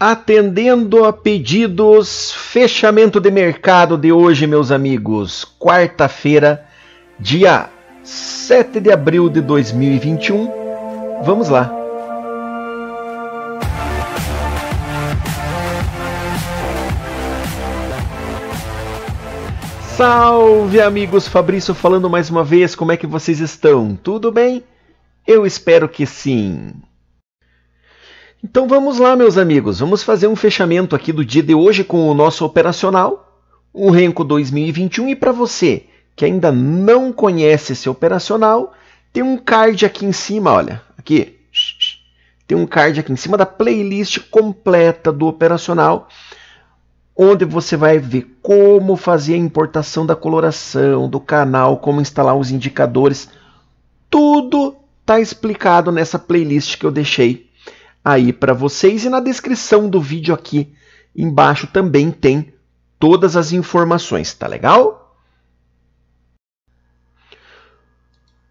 Atendendo a pedidos, fechamento de mercado de hoje, meus amigos. Quarta-feira, dia 7 de abril de 2021. Vamos lá. Salve, amigos! Fabrício falando mais uma vez. Como é que vocês estão? Tudo bem? Eu espero que sim. Então vamos lá, meus amigos, vamos fazer um fechamento aqui do dia de hoje com o nosso operacional, o Renko 2021. E para você que ainda não conhece esse operacional, tem um card aqui em cima, olha, aqui. Tem um card aqui em cima da playlist completa do operacional, onde você vai ver como fazer a importação da coloração, do canal, como instalar os indicadores. Tudo está explicado nessa playlist que eu deixei aí para vocês e na descrição do vídeo aqui embaixo também tem todas as informações, tá legal?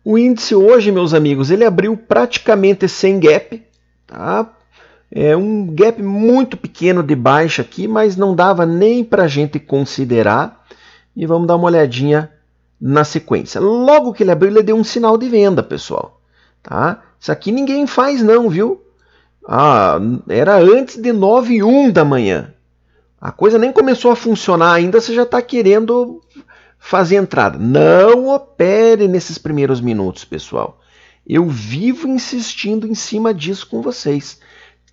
O índice hoje, meus amigos, ele abriu praticamente sem gap, tá? É um gap muito pequeno de baixa aqui, mas não dava nem para a gente considerar. E vamos dar uma olhadinha na sequência. Logo que ele abriu, ele deu um sinal de venda, pessoal. Tá? Isso aqui ninguém faz não, viu? Ah, era antes de 9 e 1 da manhã. A coisa nem começou a funcionar ainda, você já está querendo fazer entrada. Não opere nesses primeiros minutos, pessoal. Eu vivo insistindo em cima disso com vocês.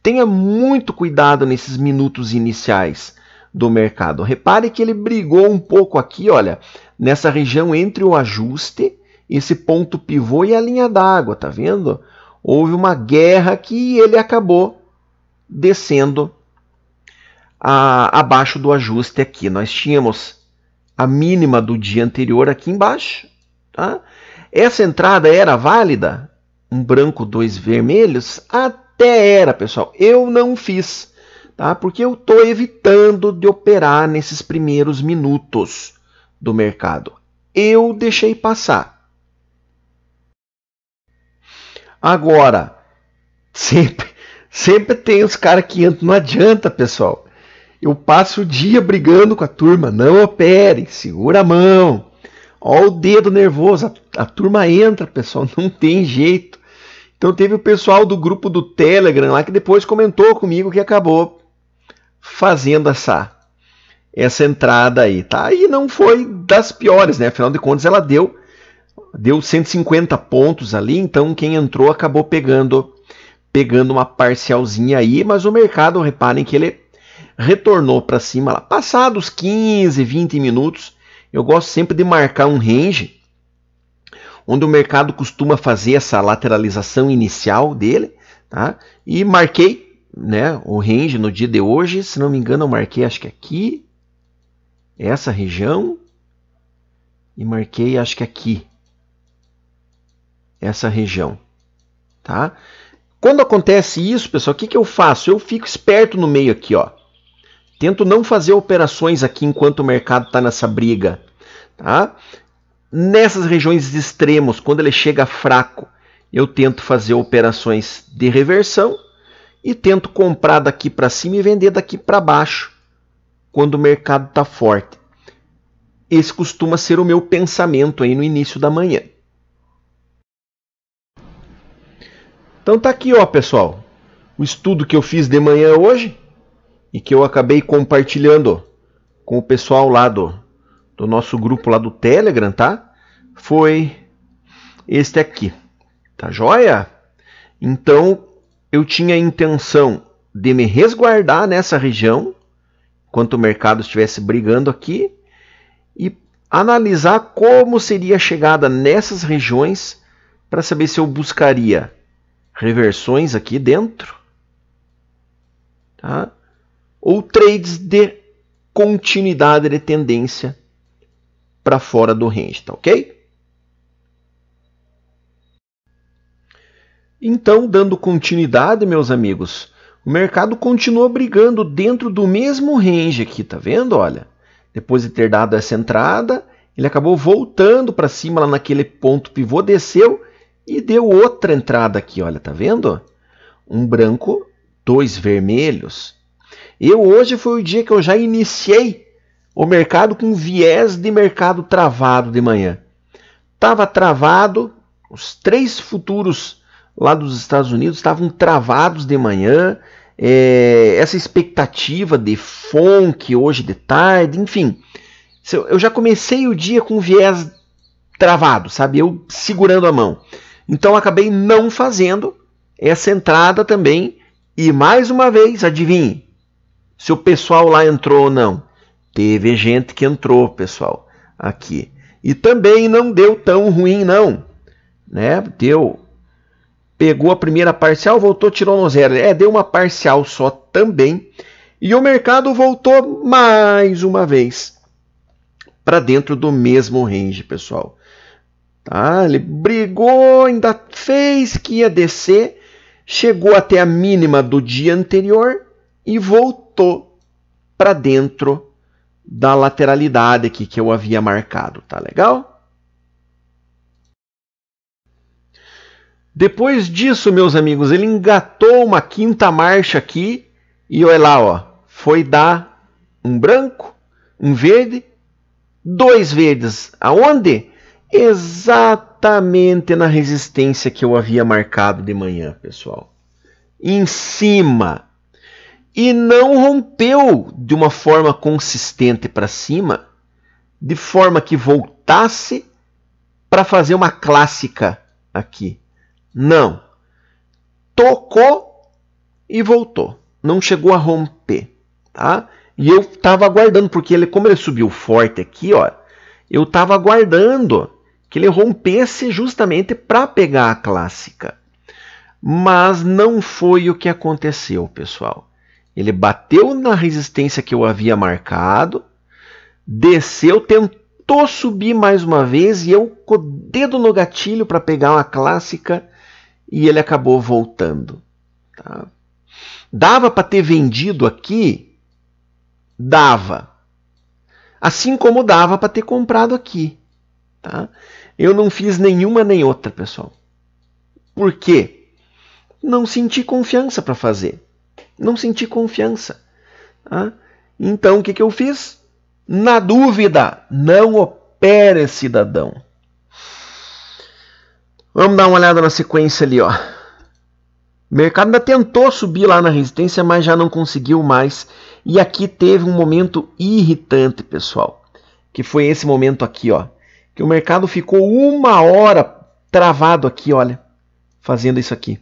Tenha muito cuidado nesses minutos iniciais do mercado. Repare que ele brigou um pouco aqui, olha, nessa região entre o ajuste, esse ponto pivô e a linha d'água, tá vendo? houve uma guerra que ele acabou descendo a, abaixo do ajuste aqui. Nós tínhamos a mínima do dia anterior aqui embaixo. Tá? Essa entrada era válida? Um branco, dois vermelhos? Até era, pessoal. Eu não fiz, tá? porque eu estou evitando de operar nesses primeiros minutos do mercado. Eu deixei passar. Agora, sempre, sempre tem os caras que entram. Não adianta, pessoal. Eu passo o dia brigando com a turma. Não opere, segura a mão. Olha o dedo nervoso. A, a turma entra, pessoal. Não tem jeito. Então teve o pessoal do grupo do Telegram lá que depois comentou comigo que acabou fazendo essa essa entrada aí, tá? E não foi das piores, né? Afinal de contas, ela deu deu 150 pontos ali, então quem entrou acabou pegando pegando uma parcialzinha aí, mas o mercado, reparem que ele retornou para cima lá. Passados 15, 20 minutos, eu gosto sempre de marcar um range onde o mercado costuma fazer essa lateralização inicial dele, tá? E marquei, né, o range no dia de hoje, se não me engano, eu marquei acho que aqui essa região e marquei acho que aqui, essa região. Tá? Quando acontece isso, pessoal, o que, que eu faço? Eu fico esperto no meio aqui, ó. Tento não fazer operações aqui enquanto o mercado está nessa briga. Tá? Nessas regiões extremos, quando ele chega fraco, eu tento fazer operações de reversão e tento comprar daqui para cima e vender daqui para baixo quando o mercado está forte. Esse costuma ser o meu pensamento aí no início da manhã. Então tá aqui, ó, pessoal, o estudo que eu fiz de manhã hoje e que eu acabei compartilhando com o pessoal lá do, do nosso grupo lá do Telegram, tá? Foi este aqui. Tá joia? Então, eu tinha a intenção de me resguardar nessa região, enquanto o mercado estivesse brigando aqui, e analisar como seria a chegada nessas regiões para saber se eu buscaria reversões aqui dentro, tá? ou trades de continuidade de tendência para fora do range, tá ok? Então, dando continuidade, meus amigos, o mercado continuou brigando dentro do mesmo range aqui, tá vendo? Olha, depois de ter dado essa entrada, ele acabou voltando para cima lá naquele ponto pivô, desceu e deu outra entrada aqui, olha, tá vendo? Um branco, dois vermelhos. Eu hoje foi o dia que eu já iniciei o mercado com viés de mercado travado de manhã. Tava travado, os três futuros lá dos Estados Unidos estavam travados de manhã. É, essa expectativa de funk hoje de tarde, enfim. Eu já comecei o dia com viés travado, sabe? Eu segurando a mão. Então acabei não fazendo essa entrada também. E mais uma vez, adivinhe se o pessoal lá entrou ou não. Teve gente que entrou, pessoal, aqui. E também não deu tão ruim, não. Né? Deu. Pegou a primeira parcial, voltou, tirou no zero. É, deu uma parcial só também. E o mercado voltou mais uma vez para dentro do mesmo range, pessoal. Tá? Ele brigou, ainda fez que ia descer, chegou até a mínima do dia anterior e voltou para dentro da lateralidade aqui que eu havia marcado, tá legal? Depois disso, meus amigos, ele engatou uma quinta marcha aqui e olha lá, ó, foi dar um branco, um verde, dois verdes. Aonde? exatamente na resistência que eu havia marcado de manhã, pessoal. Em cima. E não rompeu de uma forma consistente para cima, de forma que voltasse para fazer uma clássica aqui. Não. Tocou e voltou. Não chegou a romper, tá? E eu estava aguardando porque ele como ele subiu forte aqui, ó, eu estava aguardando que ele rompesse justamente para pegar a clássica. Mas não foi o que aconteceu, pessoal. Ele bateu na resistência que eu havia marcado, desceu, tentou subir mais uma vez e eu com o dedo no gatilho para pegar uma clássica e ele acabou voltando. Tá? Dava para ter vendido aqui? Dava. Assim como dava para ter comprado aqui. Tá? Eu não fiz nenhuma nem outra, pessoal. Por quê? Não senti confiança para fazer. Não senti confiança. Tá? Então o que, que eu fiz? Na dúvida, não opere, cidadão. Vamos dar uma olhada na sequência ali, ó. O mercado ainda tentou subir lá na resistência, mas já não conseguiu mais. E aqui teve um momento irritante, pessoal, que foi esse momento aqui, ó que o mercado ficou uma hora travado aqui, olha, fazendo isso aqui.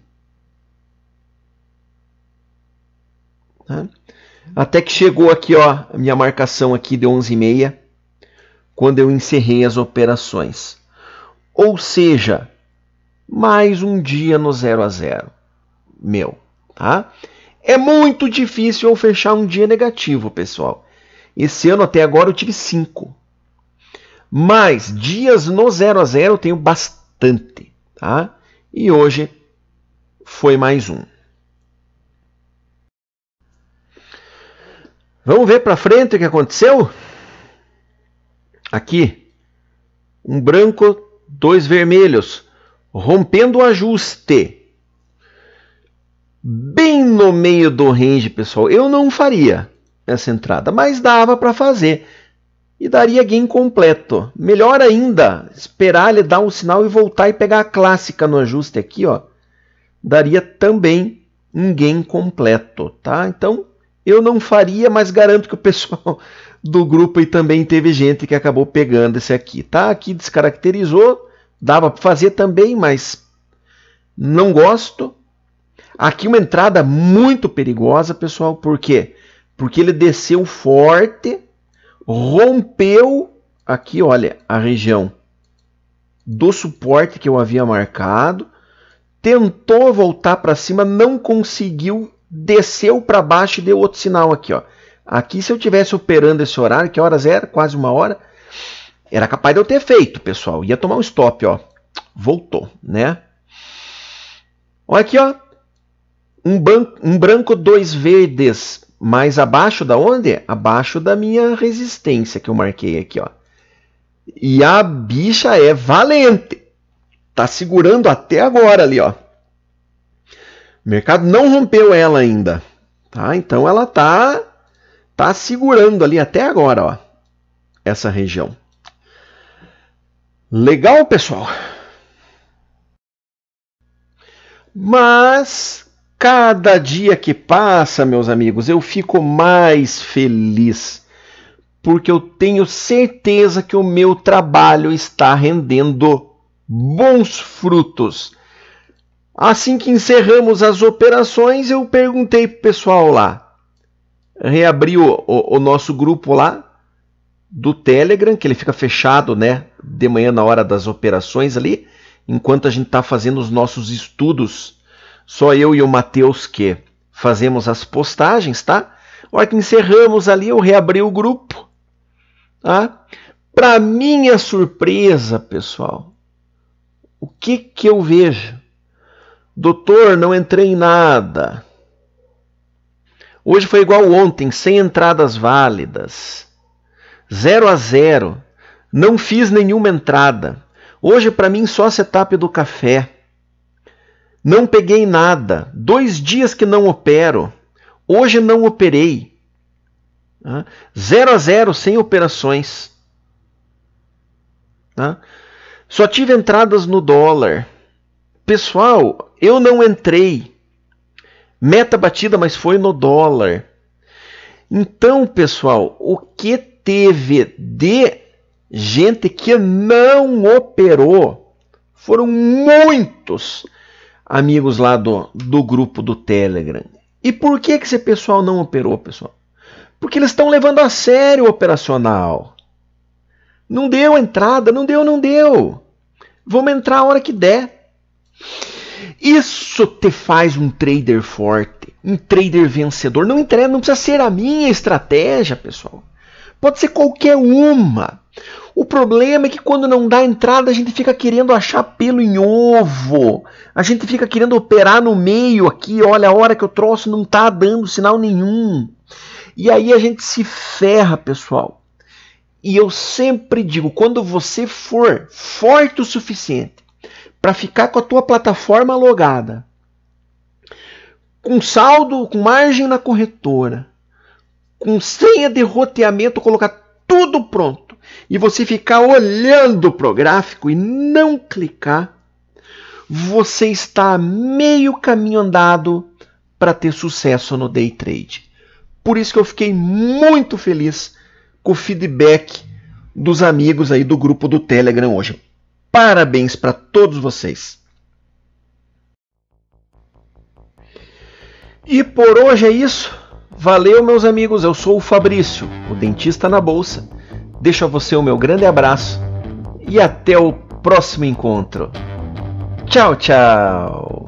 Tá? Até que chegou aqui, ó, minha marcação aqui de 11h30, quando eu encerrei as operações. Ou seja, mais um dia no 0 a 0 meu, tá? É muito difícil eu fechar um dia negativo, pessoal. Esse ano até agora eu tive 5. Mas dias no 0 a 0 eu tenho bastante, tá? E hoje foi mais um. Vamos ver para frente o que aconteceu? Aqui, um branco, dois vermelhos, rompendo o ajuste. Bem no meio do range, pessoal. Eu não faria essa entrada, mas dava para fazer e daria game completo. Melhor ainda, esperar ele dar um sinal e voltar e pegar a clássica no ajuste aqui, ó. Daria também um game completo, tá? Então, eu não faria, mas garanto que o pessoal do grupo aí também teve gente que acabou pegando esse aqui, tá? Aqui descaracterizou, dava para fazer também, mas não gosto. Aqui uma entrada muito perigosa, pessoal, por quê? Porque ele desceu forte, rompeu aqui, olha, a região do suporte que eu havia marcado, tentou voltar para cima, não conseguiu, desceu para baixo e deu outro sinal aqui, ó. Aqui se eu tivesse operando esse horário, que horas era? Quase uma hora. Era capaz de eu ter feito, pessoal. Ia tomar um stop, ó. Voltou, né? Olha aqui, ó. Um, banco, um branco, dois verdes. Mas abaixo da onde? Abaixo da minha resistência que eu marquei aqui, ó. E a bicha é valente. Tá segurando até agora ali, ó. O mercado não rompeu ela ainda, tá? Então ela tá tá segurando ali até agora, ó. Essa região. Legal, pessoal. Mas Cada dia que passa, meus amigos, eu fico mais feliz, porque eu tenho certeza que o meu trabalho está rendendo bons frutos. Assim que encerramos as operações, eu perguntei o pessoal lá. Reabri o, o, o nosso grupo lá do Telegram, que ele fica fechado, né? De manhã na hora das operações ali, enquanto a gente está fazendo os nossos estudos só eu e o Matheus que fazemos as postagens, tá? A hora que encerramos ali, eu reabri o grupo. Tá? Para minha surpresa, pessoal, o que que eu vejo? Doutor, não entrei em nada. Hoje foi igual ontem, sem entradas válidas. 0 a 0. Não fiz nenhuma entrada. Hoje para mim só setup do café. Não peguei nada. Dois dias que não opero. Hoje não operei. Né? Zero a zero, sem operações. Né? Só tive entradas no dólar. Pessoal, eu não entrei. Meta batida, mas foi no dólar. Então, pessoal, o que teve de gente que não operou foram muitos amigos lá do, do grupo do Telegram. E por que, que esse pessoal não operou, pessoal? Porque eles estão levando a sério o operacional. Não deu entrada, não deu, não deu. Vamos entrar a hora que der. Isso te faz um trader forte, um trader vencedor. Não interessa, não precisa ser a minha estratégia, pessoal. Pode ser qualquer uma. O problema é que quando não dá entrada, a gente fica querendo achar pelo em ovo. A gente fica querendo operar no meio aqui. Olha, a hora que eu troço não tá dando sinal nenhum. E aí a gente se ferra, pessoal. E eu sempre digo, quando você for forte o suficiente para ficar com a tua plataforma logada, com saldo, com margem na corretora, com senha de roteamento, colocar tudo pronto e você ficar olhando para o gráfico e não clicar, você está a meio caminho andado para ter sucesso no day trade. Por isso que eu fiquei muito feliz com o feedback dos amigos aí do grupo do Telegram hoje. Parabéns para todos vocês. E por hoje é isso. Valeu, meus amigos, eu sou o Fabrício, o dentista na bolsa. Deixo a você o meu grande abraço e até o próximo encontro. Tchau, tchau!